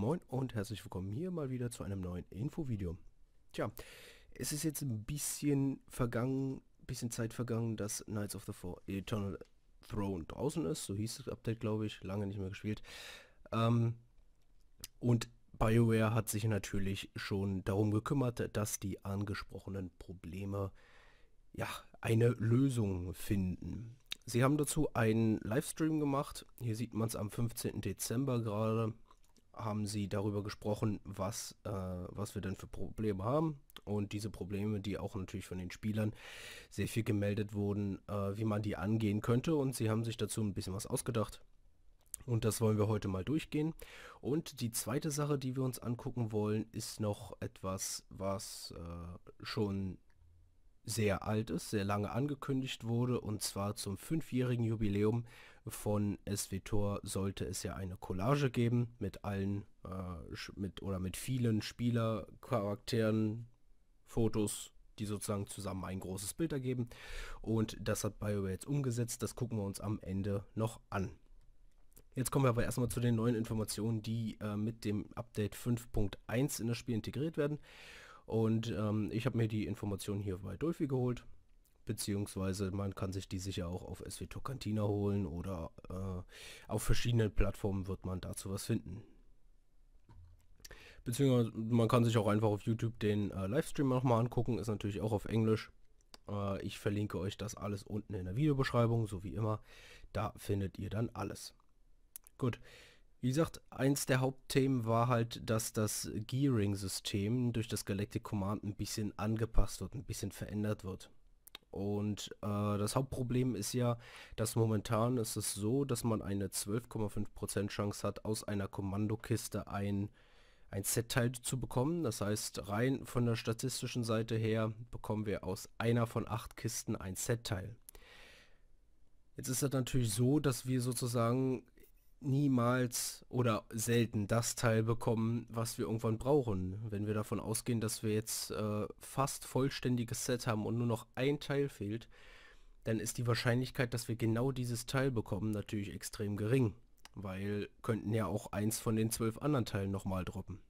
Moin und herzlich willkommen hier mal wieder zu einem neuen Infovideo. Tja, es ist jetzt ein bisschen vergangen, bisschen Zeit vergangen, dass Knights of the Four Eternal Throne draußen ist. So hieß das Update, glaube ich. Lange nicht mehr gespielt. Ähm, und BioWare hat sich natürlich schon darum gekümmert, dass die angesprochenen Probleme ja, eine Lösung finden. Sie haben dazu einen Livestream gemacht. Hier sieht man es am 15. Dezember gerade haben sie darüber gesprochen, was, äh, was wir denn für Probleme haben. Und diese Probleme, die auch natürlich von den Spielern sehr viel gemeldet wurden, äh, wie man die angehen könnte. Und sie haben sich dazu ein bisschen was ausgedacht. Und das wollen wir heute mal durchgehen. Und die zweite Sache, die wir uns angucken wollen, ist noch etwas, was äh, schon sehr alt ist, sehr lange angekündigt wurde. Und zwar zum fünfjährigen Jubiläum von SWTOR sollte es ja eine Collage geben mit allen äh, mit, oder mit vielen Spielercharakteren, Fotos, die sozusagen zusammen ein großes Bild ergeben. Und das hat BioWare jetzt umgesetzt. Das gucken wir uns am Ende noch an. Jetzt kommen wir aber erstmal zu den neuen Informationen, die äh, mit dem Update 5.1 in das Spiel integriert werden. Und ähm, ich habe mir die Informationen hier bei Dolphy geholt beziehungsweise man kann sich die sicher auch auf SW Cantina holen oder äh, auf verschiedenen Plattformen wird man dazu was finden. Beziehungsweise man kann sich auch einfach auf YouTube den äh, Livestream nochmal angucken, ist natürlich auch auf Englisch. Äh, ich verlinke euch das alles unten in der Videobeschreibung, so wie immer. Da findet ihr dann alles. Gut. Wie gesagt, eins der Hauptthemen war halt, dass das Gearing-System durch das Galactic Command ein bisschen angepasst wird, ein bisschen verändert wird. Und äh, das Hauptproblem ist ja, dass momentan ist es so, dass man eine 12,5% Chance hat, aus einer Kommandokiste ein, ein Set-Teil zu bekommen. Das heißt, rein von der statistischen Seite her bekommen wir aus einer von acht Kisten ein Set-Teil. Jetzt ist das natürlich so, dass wir sozusagen niemals oder selten das Teil bekommen, was wir irgendwann brauchen. Wenn wir davon ausgehen, dass wir jetzt äh, fast vollständiges Set haben und nur noch ein Teil fehlt, dann ist die Wahrscheinlichkeit, dass wir genau dieses Teil bekommen, natürlich extrem gering. Weil könnten ja auch eins von den zwölf anderen Teilen nochmal droppen.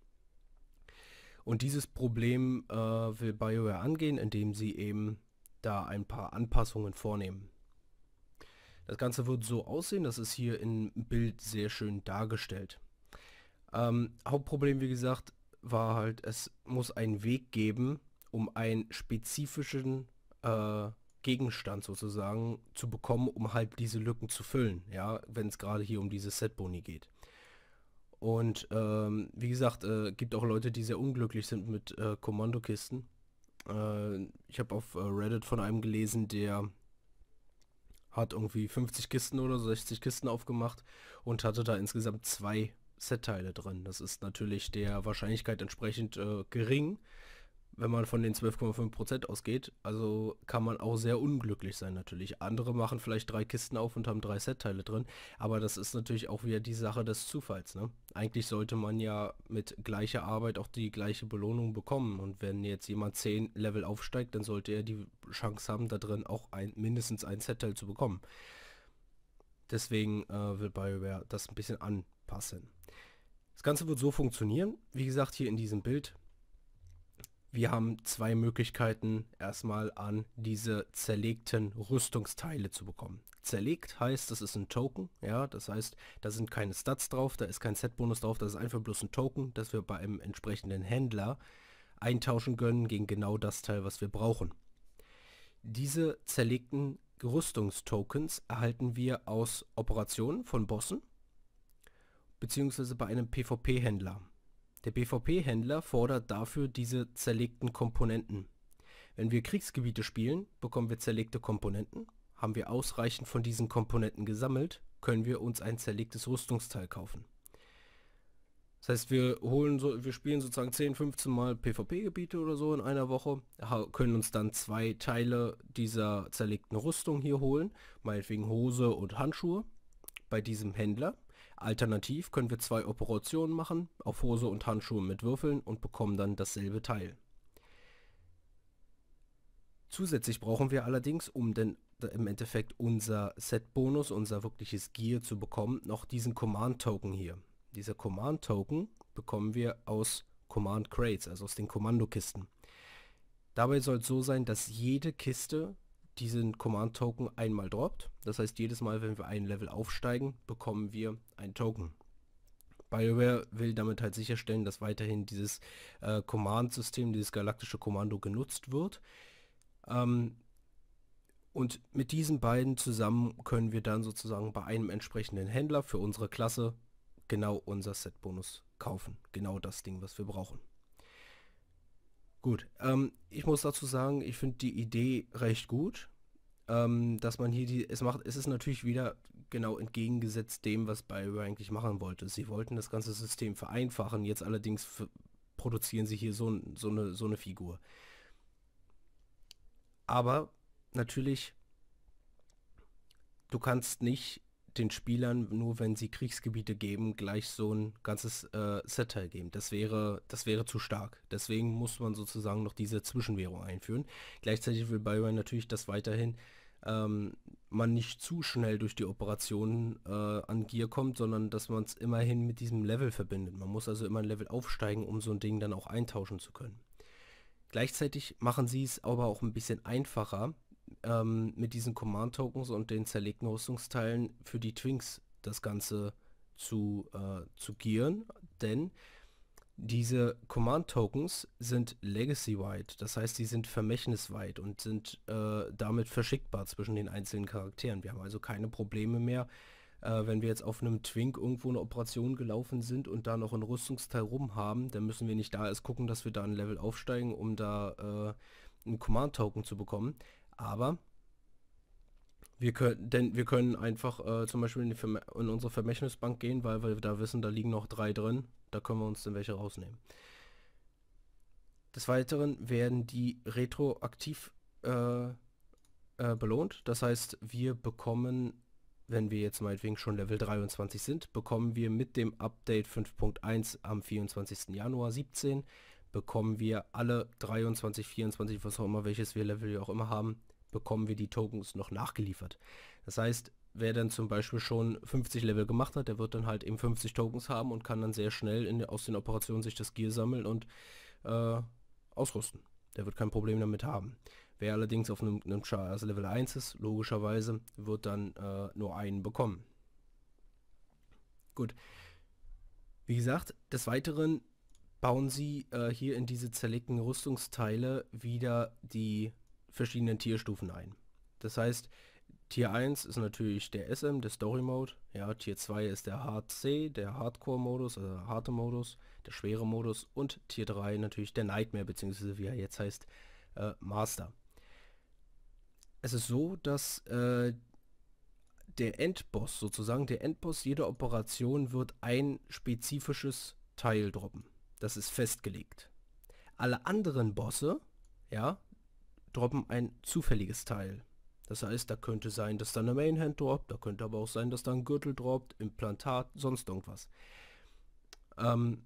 Und dieses Problem äh, will BioWare angehen, indem sie eben da ein paar Anpassungen vornehmen. Das Ganze wird so aussehen, das ist hier im Bild sehr schön dargestellt. Ähm, Hauptproblem, wie gesagt, war halt, es muss einen Weg geben, um einen spezifischen äh, Gegenstand sozusagen zu bekommen, um halt diese Lücken zu füllen, ja, wenn es gerade hier um diese Setboni geht. Und ähm, wie gesagt, äh, gibt auch Leute, die sehr unglücklich sind mit äh, Kommandokisten. Äh, ich habe auf äh, Reddit von einem gelesen, der hat irgendwie 50 Kisten oder 60 Kisten aufgemacht und hatte da insgesamt zwei Setteile drin. Das ist natürlich der Wahrscheinlichkeit entsprechend äh, gering, wenn man von den 12,5 ausgeht, also kann man auch sehr unglücklich sein natürlich. Andere machen vielleicht drei Kisten auf und haben drei Setteile drin, aber das ist natürlich auch wieder die Sache des Zufalls. Ne? Eigentlich sollte man ja mit gleicher Arbeit auch die gleiche Belohnung bekommen und wenn jetzt jemand 10 Level aufsteigt, dann sollte er die Chance haben, da drin auch ein, mindestens ein Setteil zu bekommen. Deswegen äh, will BioWare das ein bisschen anpassen. Das Ganze wird so funktionieren. Wie gesagt, hier in diesem Bild wir haben zwei Möglichkeiten, erstmal an diese zerlegten Rüstungsteile zu bekommen. Zerlegt heißt, das ist ein Token, ja, das heißt, da sind keine Stats drauf, da ist kein Set-Bonus drauf, das ist einfach bloß ein Token, das wir bei einem entsprechenden Händler eintauschen können gegen genau das Teil, was wir brauchen. Diese zerlegten Rüstungstokens erhalten wir aus Operationen von Bossen, beziehungsweise bei einem PvP-Händler. Der pvp händler fordert dafür diese zerlegten Komponenten. Wenn wir Kriegsgebiete spielen, bekommen wir zerlegte Komponenten. Haben wir ausreichend von diesen Komponenten gesammelt, können wir uns ein zerlegtes Rüstungsteil kaufen. Das heißt, wir holen so, wir spielen sozusagen 10, 15 Mal PvP-Gebiete oder so in einer Woche, können uns dann zwei Teile dieser zerlegten Rüstung hier holen, meinetwegen Hose und Handschuhe bei diesem Händler Alternativ können wir zwei Operationen machen, auf Hose und Handschuhe mit Würfeln und bekommen dann dasselbe Teil. Zusätzlich brauchen wir allerdings, um denn im Endeffekt unser Set-Bonus, unser wirkliches Gear zu bekommen, noch diesen Command-Token hier. Dieser Command-Token bekommen wir aus Command Crates, also aus den Kommandokisten. Dabei soll es so sein, dass jede Kiste diesen Command-Token einmal droppt. Das heißt, jedes Mal, wenn wir ein Level aufsteigen, bekommen wir ein Token. BioWare will damit halt sicherstellen, dass weiterhin dieses äh, Command-System, dieses galaktische Kommando genutzt wird. Ähm, und mit diesen beiden zusammen können wir dann sozusagen bei einem entsprechenden Händler für unsere Klasse genau unser Set-Bonus kaufen. Genau das Ding, was wir brauchen. Gut, ähm, ich muss dazu sagen, ich finde die Idee recht gut, ähm, dass man hier die, es macht, es ist natürlich wieder genau entgegengesetzt dem, was Bioware eigentlich machen wollte. Sie wollten das ganze System vereinfachen, jetzt allerdings produzieren sie hier so, so, eine, so eine Figur. Aber natürlich, du kannst nicht den Spielern, nur wenn sie Kriegsgebiete geben, gleich so ein ganzes äh, Set-Teil geben. Das wäre, das wäre zu stark. Deswegen muss man sozusagen noch diese Zwischenwährung einführen. Gleichzeitig will Bioware natürlich, dass weiterhin ähm, man nicht zu schnell durch die Operationen äh, an Gier kommt, sondern dass man es immerhin mit diesem Level verbindet. Man muss also immer ein Level aufsteigen, um so ein Ding dann auch eintauschen zu können. Gleichzeitig machen sie es aber auch ein bisschen einfacher, ähm, mit diesen Command-Tokens und den zerlegten Rüstungsteilen für die Twinks das Ganze zu, äh, zu gieren, denn diese Command-Tokens sind legacy-wide, das heißt, sie sind vermächtnisweit und sind äh, damit verschickbar zwischen den einzelnen Charakteren. Wir haben also keine Probleme mehr, äh, wenn wir jetzt auf einem Twink irgendwo eine Operation gelaufen sind und da noch ein Rüstungsteil rum haben, dann müssen wir nicht da erst gucken, dass wir da ein Level aufsteigen, um da äh, einen Command-Token zu bekommen. Aber wir können, denn wir können einfach äh, zum Beispiel in, Verme in unsere Vermächtnisbank gehen, weil wir da wissen, da liegen noch drei drin. Da können wir uns dann welche rausnehmen. Des Weiteren werden die retroaktiv äh, äh, belohnt. Das heißt, wir bekommen, wenn wir jetzt meinetwegen schon Level 23 sind, bekommen wir mit dem Update 5.1 am 24. Januar 17 bekommen wir alle 23, 24, was auch immer, welches wir Level wir auch immer haben, bekommen wir die Tokens noch nachgeliefert. Das heißt, wer dann zum Beispiel schon 50 Level gemacht hat, der wird dann halt eben 50 Tokens haben und kann dann sehr schnell in, aus den Operationen sich das Gear sammeln und äh, ausrüsten. Der wird kein Problem damit haben. Wer allerdings auf einem, einem Char also Level 1 ist, logischerweise, wird dann äh, nur einen bekommen. Gut. Wie gesagt, des Weiteren bauen sie äh, hier in diese zerlegten Rüstungsteile wieder die verschiedenen Tierstufen ein. Das heißt, Tier 1 ist natürlich der SM, der Story Mode. Ja, Tier 2 ist der Hard C, der Hardcore Modus, also harte Modus, der schwere Modus und Tier 3 natürlich der Nightmare, beziehungsweise wie er jetzt heißt, äh, Master. Es ist so, dass äh, der Endboss sozusagen, der Endboss jeder Operation wird ein spezifisches Teil droppen. Das ist festgelegt. Alle anderen Bosse, ja, droppen ein zufälliges Teil. Das heißt, da könnte sein, dass da eine Mainhand droppt, da könnte aber auch sein, dass da ein Gürtel droppt, Implantat, sonst irgendwas. Ähm,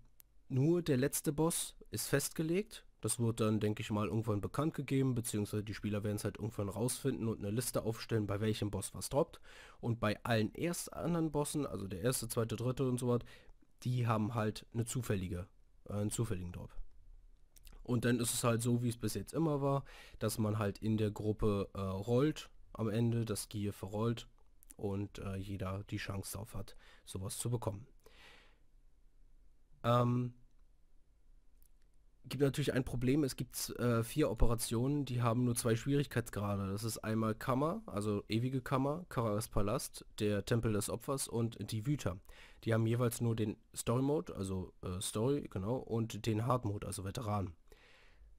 nur der letzte Boss ist festgelegt. Das wird dann, denke ich mal, irgendwann bekannt gegeben, beziehungsweise die Spieler werden es halt irgendwann rausfinden und eine Liste aufstellen, bei welchem Boss was droppt. Und bei allen erst anderen Bossen, also der erste, zweite, dritte und so was, die haben halt eine zufällige äh, einen zufälligen Drop. Und dann ist es halt so, wie es bis jetzt immer war, dass man halt in der Gruppe äh, rollt am Ende, das Gier verrollt und äh, jeder die Chance darauf hat, sowas zu bekommen. Ähm, gibt natürlich ein Problem. Es gibt äh, vier Operationen, die haben nur zwei Schwierigkeitsgrade. Das ist einmal Kammer, also ewige Kammer, Karas Palast, der Tempel des Opfers und die Wüter. Die haben jeweils nur den Story Mode, also äh, Story, genau, und den Hard Mode, also Veteran.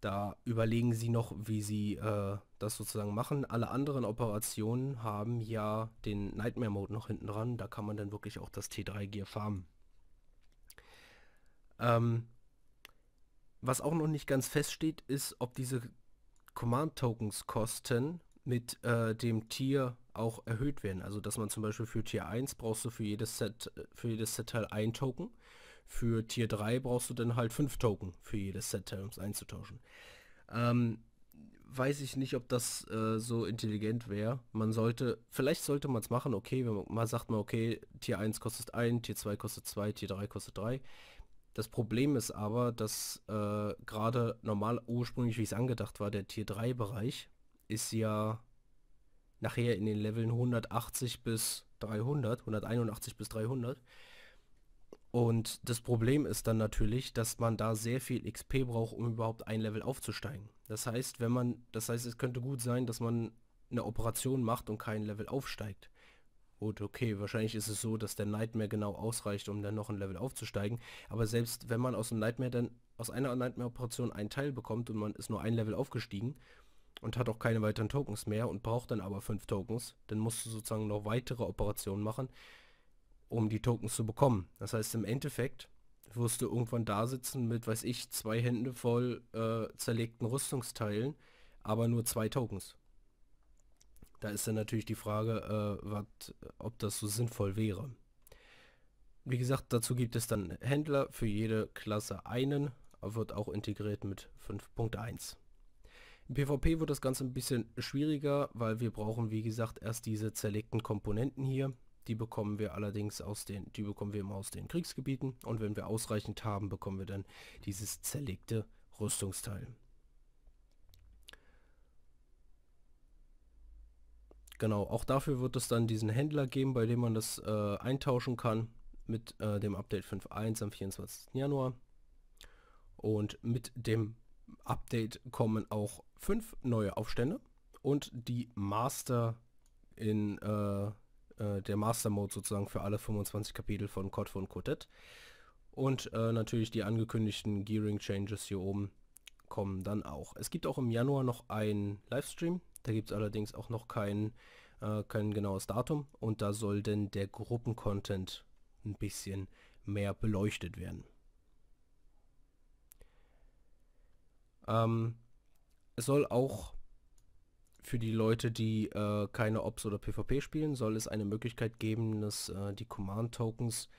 Da überlegen sie noch, wie sie äh, das sozusagen machen. Alle anderen Operationen haben ja den Nightmare Mode noch hinten dran. Da kann man dann wirklich auch das T3 Gear farmen. Ähm, was auch noch nicht ganz feststeht, ist, ob diese Command-Tokens-Kosten mit äh, dem Tier auch erhöht werden. Also dass man zum Beispiel für Tier 1 brauchst du für jedes Set, äh, für jedes Setteil ein Token. Für Tier 3 brauchst du dann halt 5 Token für jedes Setteil, um es einzutauschen. Ähm, weiß ich nicht, ob das äh, so intelligent wäre. Man sollte, vielleicht sollte man es machen, okay, wenn man, man sagt mal, okay, Tier 1 kostet 1, Tier 2 kostet 2, Tier 3 kostet 3. Das Problem ist aber, dass äh, gerade normal ursprünglich, wie es angedacht war, der Tier 3 Bereich ist ja nachher in den Leveln 180 bis 300, 181 bis 300. Und das Problem ist dann natürlich, dass man da sehr viel XP braucht, um überhaupt ein Level aufzusteigen. Das heißt, wenn man, das heißt, es könnte gut sein, dass man eine Operation macht und kein Level aufsteigt. Gut, okay, wahrscheinlich ist es so, dass der Nightmare genau ausreicht, um dann noch ein Level aufzusteigen. Aber selbst wenn man aus einem Nightmare dann aus einer Nightmare-Operation einen Teil bekommt und man ist nur ein Level aufgestiegen und hat auch keine weiteren Tokens mehr und braucht dann aber fünf Tokens, dann musst du sozusagen noch weitere Operationen machen, um die Tokens zu bekommen. Das heißt, im Endeffekt wirst du irgendwann da sitzen mit, weiß ich, zwei Hände voll äh, zerlegten Rüstungsteilen, aber nur zwei Tokens. Da ist dann natürlich die Frage, äh, wat, ob das so sinnvoll wäre. Wie gesagt, dazu gibt es dann Händler für jede Klasse einen, wird auch integriert mit 5.1. Im PvP wird das Ganze ein bisschen schwieriger, weil wir brauchen wie gesagt erst diese zerlegten Komponenten hier. Die bekommen wir allerdings aus den, die bekommen wir immer aus den Kriegsgebieten und wenn wir ausreichend haben, bekommen wir dann dieses zerlegte Rüstungsteil. Genau, auch dafür wird es dann diesen Händler geben, bei dem man das äh, eintauschen kann mit äh, dem Update 5.1 am 24. Januar. Und mit dem Update kommen auch fünf neue Aufstände und die Master in äh, äh der Master Mode sozusagen für alle 25 Kapitel von Cod von Quartett. Und äh, natürlich die angekündigten Gearing Changes hier oben kommen dann auch. Es gibt auch im Januar noch einen Livestream da gibt es allerdings auch noch kein, äh, kein genaues Datum und da soll denn der Gruppencontent ein bisschen mehr beleuchtet werden. Ähm, es soll auch für die Leute, die äh, keine Ops oder PvP spielen, soll es eine Möglichkeit geben, dass äh, die Command-Tokens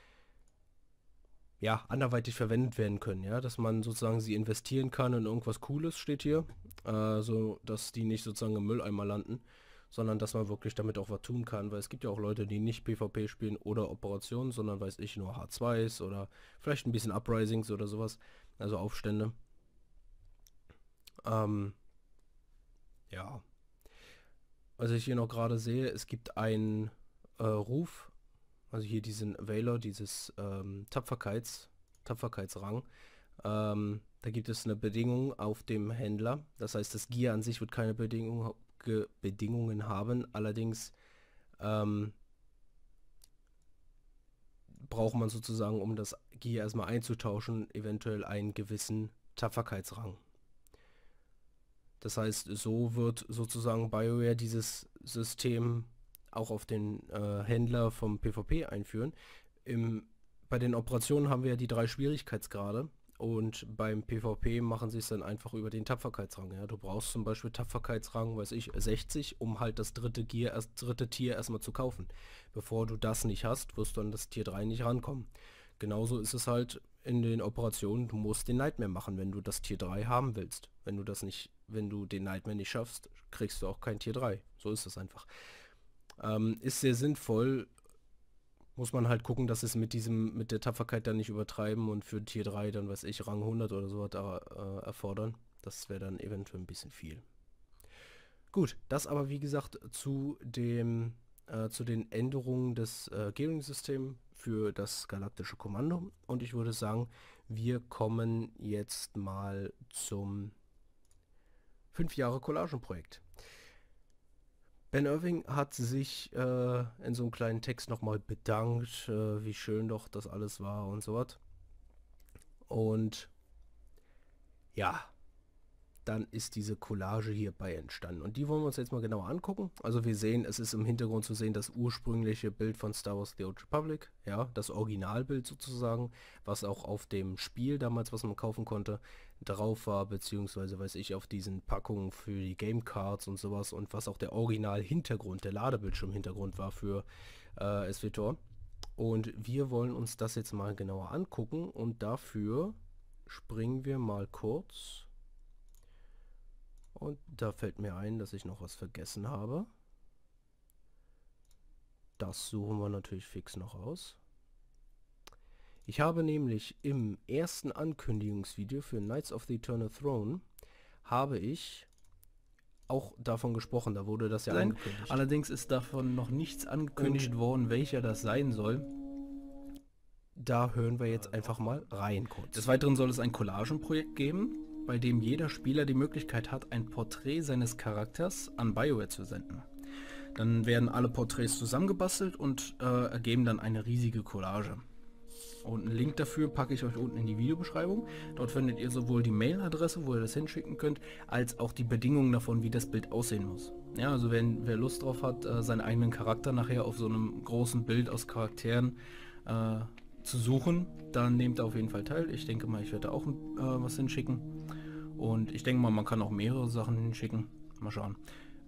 ja, anderweitig verwendet werden können, ja, dass man sozusagen sie investieren kann in irgendwas Cooles, steht hier, äh, so dass die nicht sozusagen im Mülleimer landen, sondern dass man wirklich damit auch was tun kann, weil es gibt ja auch Leute, die nicht PvP spielen oder Operationen, sondern weiß ich nur H2s oder vielleicht ein bisschen Uprisings oder sowas, also Aufstände. Ähm, ja. Was ich hier noch gerade sehe, es gibt einen äh, Ruf also hier diesen Valor, dieses ähm, Tapferkeits, Tapferkeitsrang, ähm, da gibt es eine Bedingung auf dem Händler. Das heißt, das Gear an sich wird keine Bedingung, Ge Bedingungen haben. Allerdings ähm, braucht man sozusagen, um das Gear erstmal einzutauschen, eventuell einen gewissen Tapferkeitsrang. Das heißt, so wird sozusagen BioWare dieses System auch auf den äh, Händler vom PvP einführen. Im, bei den Operationen haben wir ja die drei Schwierigkeitsgrade und beim PvP machen sie es dann einfach über den Tapferkeitsrang. Ja? Du brauchst zum Beispiel Tapferkeitsrang, weiß ich, 60, um halt das dritte, Gear, das dritte Tier erstmal zu kaufen. Bevor du das nicht hast, wirst du an das Tier 3 nicht rankommen. Genauso ist es halt in den Operationen, du musst den Nightmare machen, wenn du das Tier 3 haben willst. Wenn du das nicht, wenn du den Nightmare nicht schaffst, kriegst du auch kein Tier 3. So ist es einfach ähm, ist sehr sinnvoll. Muss man halt gucken, dass es mit diesem, mit der Tapferkeit dann nicht übertreiben und für Tier 3 dann, weiß ich, Rang 100 oder so da äh, erfordern. Das wäre dann eventuell ein bisschen viel. Gut, das aber wie gesagt zu dem äh, zu den Änderungen des äh, Gearing-Systems für das galaktische Kommando. Und ich würde sagen, wir kommen jetzt mal zum 5 Jahre Collagen-Projekt. Ben Irving hat sich äh, in so einem kleinen Text nochmal bedankt, äh, wie schön doch das alles war und so was. Und ja, dann ist diese Collage hierbei entstanden. Und die wollen wir uns jetzt mal genauer angucken. Also wir sehen, es ist im Hintergrund zu sehen das ursprüngliche Bild von Star Wars The Old Republic, ja, das Originalbild sozusagen, was auch auf dem Spiel damals, was man kaufen konnte, drauf war, beziehungsweise weiß ich, auf diesen Packungen für die Gamecards und sowas und was auch der Original-Hintergrund, der Ladebildschirm-Hintergrund war für äh, SWTOR. Und wir wollen uns das jetzt mal genauer angucken und dafür springen wir mal kurz. Und da fällt mir ein, dass ich noch was vergessen habe. Das suchen wir natürlich fix noch aus. Ich habe nämlich im ersten Ankündigungsvideo für Knights of the Eternal Throne habe ich auch davon gesprochen, da wurde das ja Nein, angekündigt. Allerdings ist davon noch nichts angekündigt Und worden, welcher das sein soll. Da hören wir jetzt einfach mal rein kurz. Des Weiteren soll es ein Collagenprojekt geben, bei dem jeder Spieler die Möglichkeit hat, ein Porträt seines Charakters an BioWare zu senden. Dann werden alle Porträts zusammengebastelt und äh, ergeben dann eine riesige Collage. Und einen Link dafür packe ich euch unten in die Videobeschreibung. Dort findet ihr sowohl die Mailadresse, wo ihr das hinschicken könnt, als auch die Bedingungen davon, wie das Bild aussehen muss. Ja, also wenn, wer Lust drauf hat, äh, seinen eigenen Charakter nachher auf so einem großen Bild aus Charakteren äh, zu suchen, dann nehmt auf jeden Fall teil. Ich denke mal, ich werde auch äh, was hinschicken. Und ich denke mal, man kann auch mehrere Sachen hinschicken. Mal schauen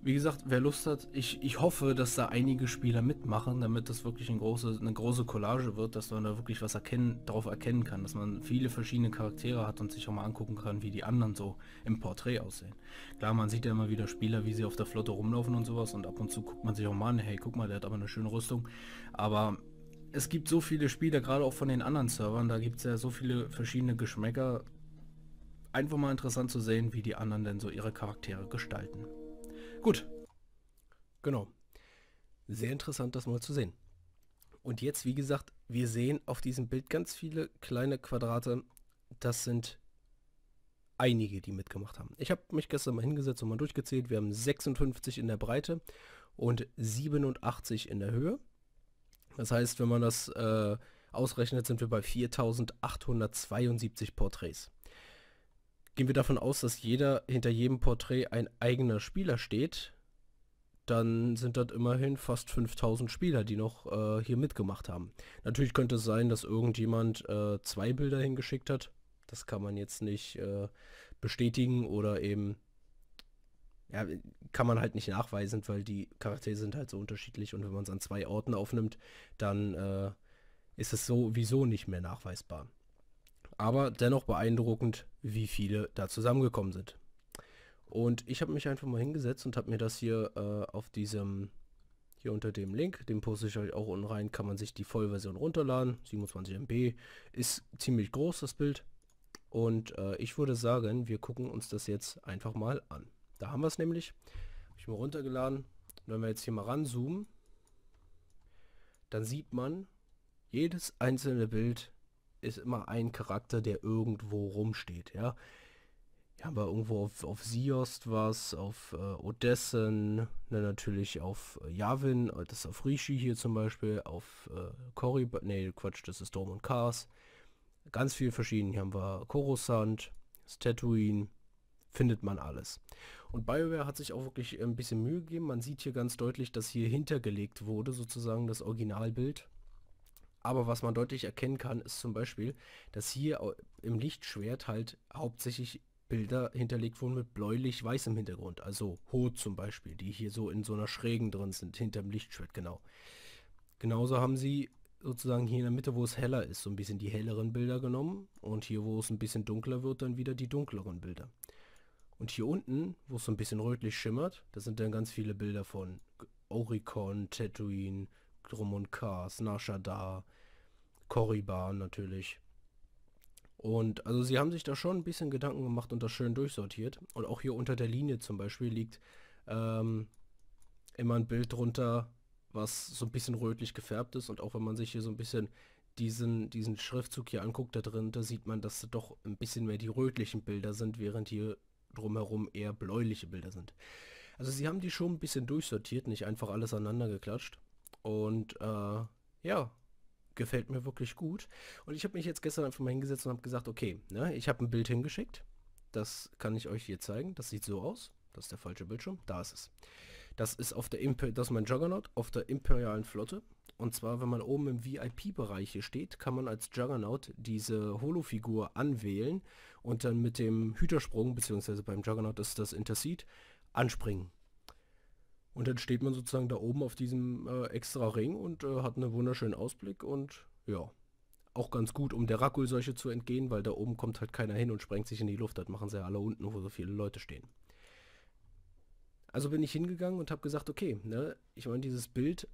wie gesagt, wer Lust hat, ich, ich hoffe, dass da einige Spieler mitmachen, damit das wirklich eine große, eine große Collage wird, dass man da wirklich was erkennen, darauf erkennen kann, dass man viele verschiedene Charaktere hat und sich auch mal angucken kann, wie die anderen so im Porträt aussehen. Klar, man sieht ja immer wieder Spieler, wie sie auf der Flotte rumlaufen und sowas und ab und zu guckt man sich auch mal an, hey, guck mal, der hat aber eine schöne Rüstung, aber es gibt so viele Spieler, gerade auch von den anderen Servern, da gibt es ja so viele verschiedene Geschmäcker. Einfach mal interessant zu sehen, wie die anderen denn so ihre Charaktere gestalten. Gut. Genau. Sehr interessant, das mal zu sehen. Und jetzt, wie gesagt, wir sehen auf diesem Bild ganz viele kleine Quadrate. Das sind einige, die mitgemacht haben. Ich habe mich gestern mal hingesetzt und mal durchgezählt. Wir haben 56 in der Breite und 87 in der Höhe. Das heißt, wenn man das äh, ausrechnet, sind wir bei 4872 Porträts. Gehen wir davon aus, dass jeder hinter jedem Porträt ein eigener Spieler steht, dann sind das immerhin fast 5000 Spieler, die noch äh, hier mitgemacht haben. Natürlich könnte es sein, dass irgendjemand äh, zwei Bilder hingeschickt hat. Das kann man jetzt nicht äh, bestätigen oder eben ja, kann man halt nicht nachweisen, weil die Charaktere sind halt so unterschiedlich und wenn man es an zwei Orten aufnimmt, dann äh, ist es sowieso nicht mehr nachweisbar aber dennoch beeindruckend, wie viele da zusammengekommen sind. Und ich habe mich einfach mal hingesetzt und habe mir das hier äh, auf diesem, hier unter dem Link, den poste ich euch auch unten rein, kann man sich die Vollversion runterladen, 27 MB, ist ziemlich groß das Bild. Und äh, ich würde sagen, wir gucken uns das jetzt einfach mal an. Da haben wir es nämlich, habe ich mir runtergeladen. Und wenn wir jetzt hier mal ranzoomen, dann sieht man jedes einzelne Bild ist immer ein Charakter, der irgendwo rumsteht, ja. Hier haben wir irgendwo auf, auf Siost was, auf äh, Odessen, dann ne, natürlich auf äh, Yavin, äh, das ist auf Rishi hier zum Beispiel, auf äh, Korib, nee, Quatsch, das ist Dom und Kars. Ganz viel verschieden. Hier haben wir Coruscant, Tatooine, findet man alles. Und BioWare hat sich auch wirklich ein bisschen Mühe gegeben. Man sieht hier ganz deutlich, dass hier hintergelegt wurde, sozusagen das Originalbild aber was man deutlich erkennen kann, ist zum Beispiel, dass hier im Lichtschwert halt hauptsächlich Bilder hinterlegt wurden mit bläulich-weißem Hintergrund. Also Hot zum Beispiel, die hier so in so einer Schrägen drin sind, hinterm Lichtschwert, genau. Genauso haben sie sozusagen hier in der Mitte, wo es heller ist, so ein bisschen die helleren Bilder genommen. Und hier, wo es ein bisschen dunkler wird, dann wieder die dunkleren Bilder. Und hier unten, wo es so ein bisschen rötlich schimmert, das sind dann ganz viele Bilder von Oricon, Tatooine, Spektrum und Cars, Nasha da, Korriban natürlich. Und also sie haben sich da schon ein bisschen Gedanken gemacht und das schön durchsortiert. Und auch hier unter der Linie zum Beispiel liegt ähm, immer ein Bild drunter, was so ein bisschen rötlich gefärbt ist. Und auch wenn man sich hier so ein bisschen diesen, diesen Schriftzug hier anguckt da drin, da sieht man, dass doch ein bisschen mehr die rötlichen Bilder sind, während hier drumherum eher bläuliche Bilder sind. Also sie haben die schon ein bisschen durchsortiert, nicht einfach alles aneinander geklatscht. Und äh, ja, gefällt mir wirklich gut. Und ich habe mich jetzt gestern einfach mal hingesetzt und habe gesagt, okay, ne, ich habe ein Bild hingeschickt. Das kann ich euch hier zeigen. Das sieht so aus. Das ist der falsche Bildschirm. Da ist es. Das ist auf der Imper das ist mein Juggernaut auf der imperialen Flotte. Und zwar, wenn man oben im VIP-Bereich hier steht, kann man als Juggernaut diese Holo-Figur anwählen und dann mit dem Hütersprung, beziehungsweise beim Juggernaut ist das Interseed, anspringen. Und dann steht man sozusagen da oben auf diesem äh, extra Ring und äh, hat einen wunderschönen Ausblick und ja, auch ganz gut, um der Rakulseuche zu entgehen, weil da oben kommt halt keiner hin und sprengt sich in die Luft. Das machen sie ja alle unten, wo so viele Leute stehen. Also bin ich hingegangen und habe gesagt, okay, ne, ich meine, dieses Bild,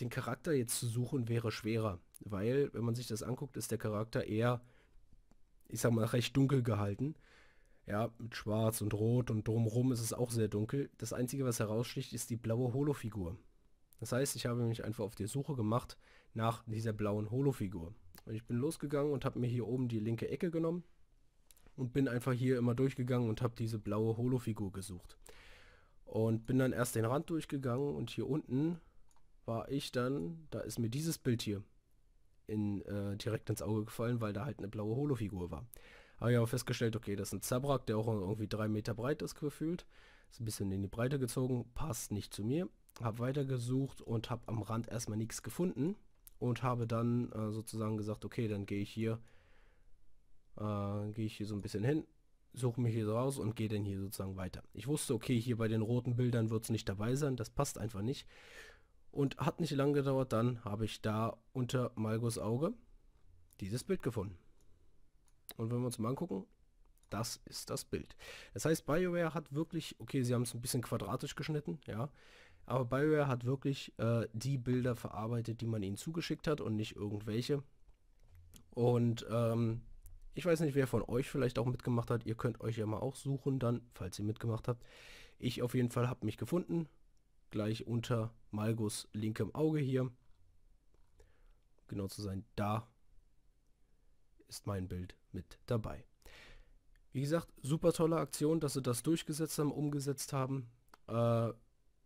den Charakter jetzt zu suchen, wäre schwerer, weil wenn man sich das anguckt, ist der Charakter eher, ich sag mal, recht dunkel gehalten. Ja, mit Schwarz und Rot und drumherum ist es auch sehr dunkel. Das Einzige, was heraussticht, ist die blaue Holo-Figur. Das heißt, ich habe mich einfach auf die Suche gemacht nach dieser blauen Holo-Figur. Und ich bin losgegangen und habe mir hier oben die linke Ecke genommen und bin einfach hier immer durchgegangen und habe diese blaue Holo-Figur gesucht. Und bin dann erst den Rand durchgegangen und hier unten war ich dann, da ist mir dieses Bild hier in, äh, direkt ins Auge gefallen, weil da halt eine blaue Holo-Figur war habe ich aber festgestellt, okay, das ist ein Zabrak, der auch irgendwie drei Meter breit ist gefühlt. Ist ein bisschen in die Breite gezogen, passt nicht zu mir. Habe weitergesucht und habe am Rand erstmal nichts gefunden und habe dann äh, sozusagen gesagt, okay, dann gehe ich hier, äh, gehe ich hier so ein bisschen hin, suche mich hier so raus und gehe dann hier sozusagen weiter. Ich wusste, okay, hier bei den roten Bildern wird es nicht dabei sein, das passt einfach nicht. Und hat nicht lange gedauert, dann habe ich da unter Malgos Auge dieses Bild gefunden. Und wenn wir uns mal angucken, das ist das Bild. Das heißt, BioWare hat wirklich, okay, sie haben es ein bisschen quadratisch geschnitten, ja, aber BioWare hat wirklich äh, die Bilder verarbeitet, die man ihnen zugeschickt hat und nicht irgendwelche. Und ähm, ich weiß nicht, wer von euch vielleicht auch mitgemacht hat. Ihr könnt euch ja mal auch suchen dann, falls ihr mitgemacht habt. Ich auf jeden Fall habe mich gefunden. Gleich unter Malgus linkem Auge hier. Genau zu sein, da ist mein Bild mit dabei. Wie gesagt, super tolle Aktion, dass sie das durchgesetzt haben, umgesetzt haben. Äh,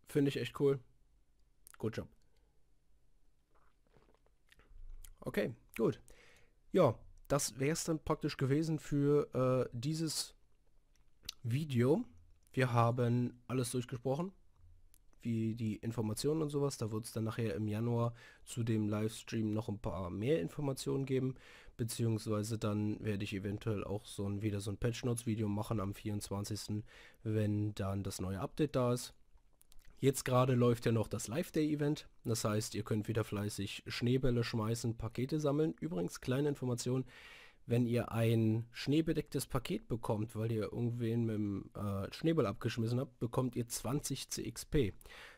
Finde ich echt cool. Good job. Okay, gut. Ja, das wäre es dann praktisch gewesen für äh, dieses Video. Wir haben alles durchgesprochen wie die Informationen und sowas. Da wird es dann nachher im Januar zu dem Livestream noch ein paar mehr Informationen geben, beziehungsweise dann werde ich eventuell auch so ein, wieder so ein Patch Notes Video machen am 24., wenn dann das neue Update da ist. Jetzt gerade läuft ja noch das Live-Day-Event. Das heißt, ihr könnt wieder fleißig Schneebälle schmeißen, Pakete sammeln. Übrigens, kleine Information, wenn ihr ein schneebedecktes Paket bekommt, weil ihr irgendwen mit dem äh, Schneeball abgeschmissen habt, bekommt ihr 20 CXP.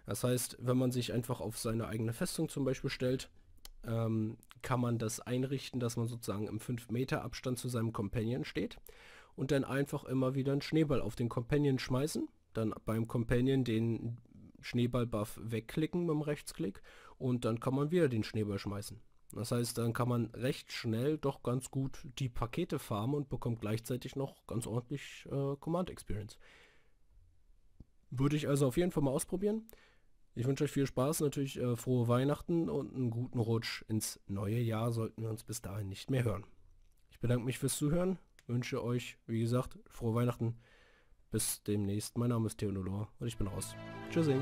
Das heißt, wenn man sich einfach auf seine eigene Festung zum Beispiel stellt, ähm, kann man das einrichten, dass man sozusagen im 5 Meter Abstand zu seinem Companion steht und dann einfach immer wieder einen Schneeball auf den Companion schmeißen, dann beim Companion den Schneeball-Buff wegklicken mit dem Rechtsklick und dann kann man wieder den Schneeball schmeißen. Das heißt, dann kann man recht schnell doch ganz gut die Pakete farmen und bekommt gleichzeitig noch ganz ordentlich äh, Command Experience. Würde ich also auf jeden Fall mal ausprobieren. Ich wünsche euch viel Spaß, natürlich äh, frohe Weihnachten und einen guten Rutsch ins neue Jahr. Sollten wir uns bis dahin nicht mehr hören. Ich bedanke mich fürs Zuhören, wünsche euch, wie gesagt, frohe Weihnachten. Bis demnächst. Mein Name ist Theodolor und ich bin raus. Tschüssing.